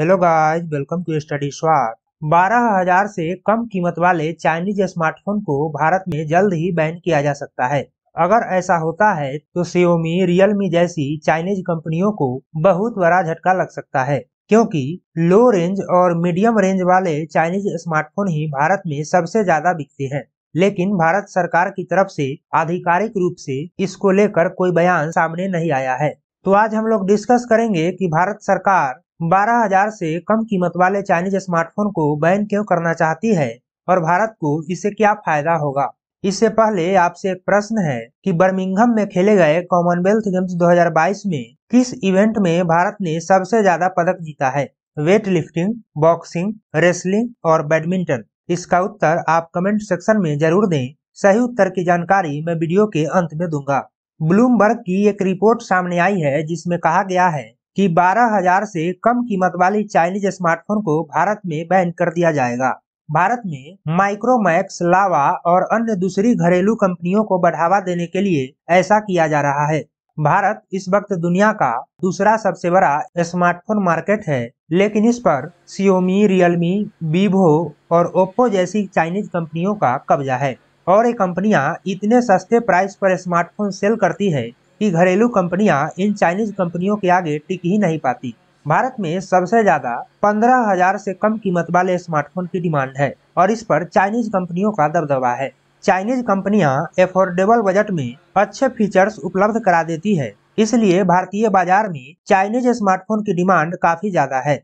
Hello guys welcome to study swat बारह हजार से कम कीमत वाले चाइनीज स्मार्टफोन को भारत में जल्द ही बैन किया जा सकता है अगर ऐसा होता है तो सियोमी रियलमी जैसी चाइनीज कंपनियों को बहुत बड़ा झटका लग सकता है क्योंकि लो रेंज और मीडियम रेंज वाले चाइनीज स्मार्टफोन ही भारत में सबसे ज्यादा बिकते हैं लेकिन भारत सरकार की तरफ से आधिकारिक रूप से इसको लेकर कोई बयान सामने नहीं आया है तो आज हम लोग डिस्कस करेंगे कि भारत सरकार बारह हजार से कम कीमत वाले चाइनीज स्मार्टफोन को बैन क्यों करना चाहती है और भारत को इससे क्या फायदा होगा इससे पहले आपसे एक प्रश्न है कि बर्मिंगहम में खेले गए कॉमनवेल्थ गेम्स 2022 में किस इवेंट में भारत ने सबसे ज्यादा पदक जीता है वेट लिफ्टिंग बॉक्सिंग रेसलिंग और बैडमिंटन इसका उत्तर आप कमेंट सेक्शन में जरूर दें सही उत्तर की जानकारी मैं वीडियो के अंत में दूंगा ब्लूमबर्ग की एक रिपोर्ट सामने आई है जिसमें कहा गया है कि 12000 से कम कीमत वाली चाइनीज स्मार्टफोन को भारत में बैन कर दिया जाएगा भारत में माइक्रोमैक्स लावा और अन्य दूसरी घरेलू कंपनियों को बढ़ावा देने के लिए ऐसा किया जा रहा है भारत इस वक्त दुनिया का दूसरा सबसे बड़ा स्मार्टफोन मार्केट है लेकिन इस पर सियोमी रियलमी वीवो और ओप्पो जैसी चाइनीज कंपनियों का कब्जा है और ये कंपनियां इतने सस्ते प्राइस पर स्मार्टफोन सेल करती है कि घरेलू कंपनियां इन चाइनीज कंपनियों के आगे टिक ही नहीं पाती भारत में सबसे ज्यादा पंद्रह हजार से कम कीमत वाले स्मार्टफोन की डिमांड है और इस पर चाइनीज कंपनियों का दबदबा है चाइनीज कंपनियां एफोर्डेबल बजट में अच्छे फीचर्स उपलब्ध करा देती है इसलिए भारतीय बाजार में चाइनीज स्मार्टफोन की डिमांड काफी ज्यादा है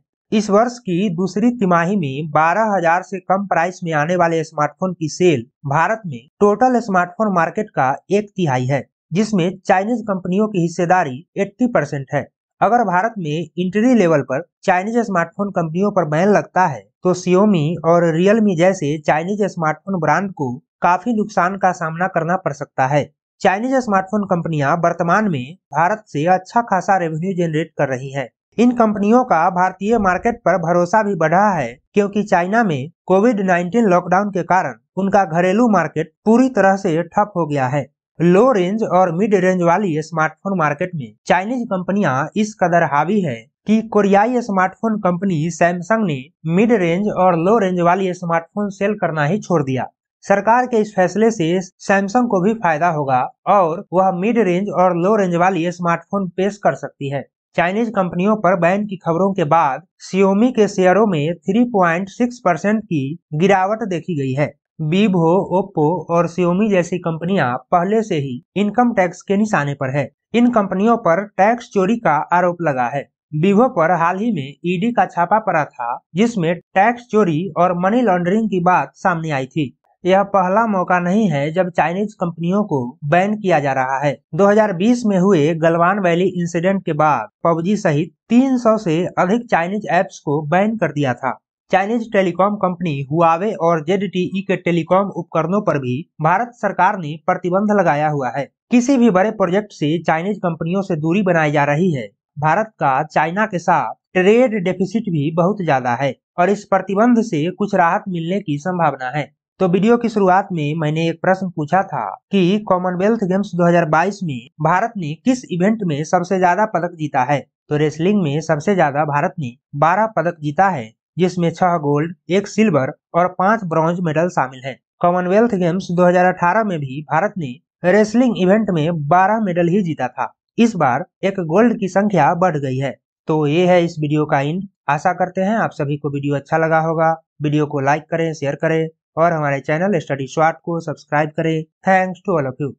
इस वर्ष की दूसरी तिमाही में बारह हजार से कम प्राइस में आने वाले स्मार्टफोन की सेल भारत में टोटल स्मार्टफोन मार्केट का एक तिहाई है जिसमें चाइनीज कंपनियों की हिस्सेदारी 80 परसेंट है अगर भारत में इंट्री लेवल पर चाइनीज स्मार्टफोन कंपनियों पर बैन लगता है तो सियोमी और रियलमी जैसे चाइनीज स्मार्टफोन ब्रांड को काफी नुकसान का सामना करना पड़ सकता है चाइनीज स्मार्टफोन कंपनियां वर्तमान में भारत से अच्छा खासा रेवेन्यू जनरेट कर रही हैं। इन कंपनियों का भारतीय मार्केट पर भरोसा भी बढ़ा है क्योंकि चाइना में कोविड 19 लॉकडाउन के कारण उनका घरेलू मार्केट पूरी तरह से ठप हो गया है लो रेंज और मिड रेंज वाली स्मार्टफोन मार्केट में चाइनीज कंपनियां इस कदर हावी है कि कोरियाई स्मार्टफोन कंपनी सैमसंग ने मिड रेंज और लो रेंज वाली स्मार्टफोन सेल करना ही छोड़ दिया सरकार के इस फैसले से सैमसंग को भी फायदा होगा और वह मिड रेंज और लो रेंज वाली स्मार्टफोन पेश कर सकती है चाइनीज कंपनियों पर बैन की खबरों के बाद सियोमी के शेयरों में 3.6 परसेंट की गिरावट देखी गई है वीवो ओप्पो और सियोमी जैसी कंपनियां पहले से ही इनकम टैक्स के निशाने पर है इन कंपनियों पर टैक्स चोरी का आरोप लगा है विवो पर हाल ही में ईडी e का छापा पड़ा था जिसमें टैक्स चोरी और मनी लॉन्ड्रिंग की बात सामने आई थी यह पहला मौका नहीं है जब चाइनीज कंपनियों को बैन किया जा रहा है 2020 में हुए गलवान वैली इंसिडेंट के बाद पबजी सहित 300 से अधिक चाइनीज एप्स को बैन कर दिया था चाइनीज टेलीकॉम कंपनी हुआवे और जेडटीई के टेलीकॉम उपकरणों पर भी भारत सरकार ने प्रतिबंध लगाया हुआ है किसी भी बड़े प्रोजेक्ट से चाइनीज कंपनियों से दूरी बनाई जा रही है भारत का चाइना के साथ ट्रेड डेफिसिट भी बहुत ज्यादा है और इस प्रतिबंध से कुछ राहत मिलने की संभावना है तो वीडियो की शुरुआत में मैंने एक प्रश्न पूछा था कि कॉमनवेल्थ गेम्स 2022 में भारत ने किस इवेंट में सबसे ज्यादा पदक जीता है तो रेसलिंग में सबसे ज्यादा भारत ने 12 पदक जीता है जिसमें छह गोल्ड एक सिल्वर और पांच ब्रॉन्ज मेडल शामिल हैं। कॉमनवेल्थ गेम्स 2018 में भी भारत ने रेसलिंग इवेंट में 12 मेडल ही जीता था इस बार एक गोल्ड की संख्या बढ़ गई है तो ये है इस वीडियो का इंड आशा करते हैं आप सभी को वीडियो अच्छा लगा होगा वीडियो को लाइक करें शेयर करें और हमारे चैनल स्टडी शॉर्ट को सब्सक्राइब करें thanks to all of you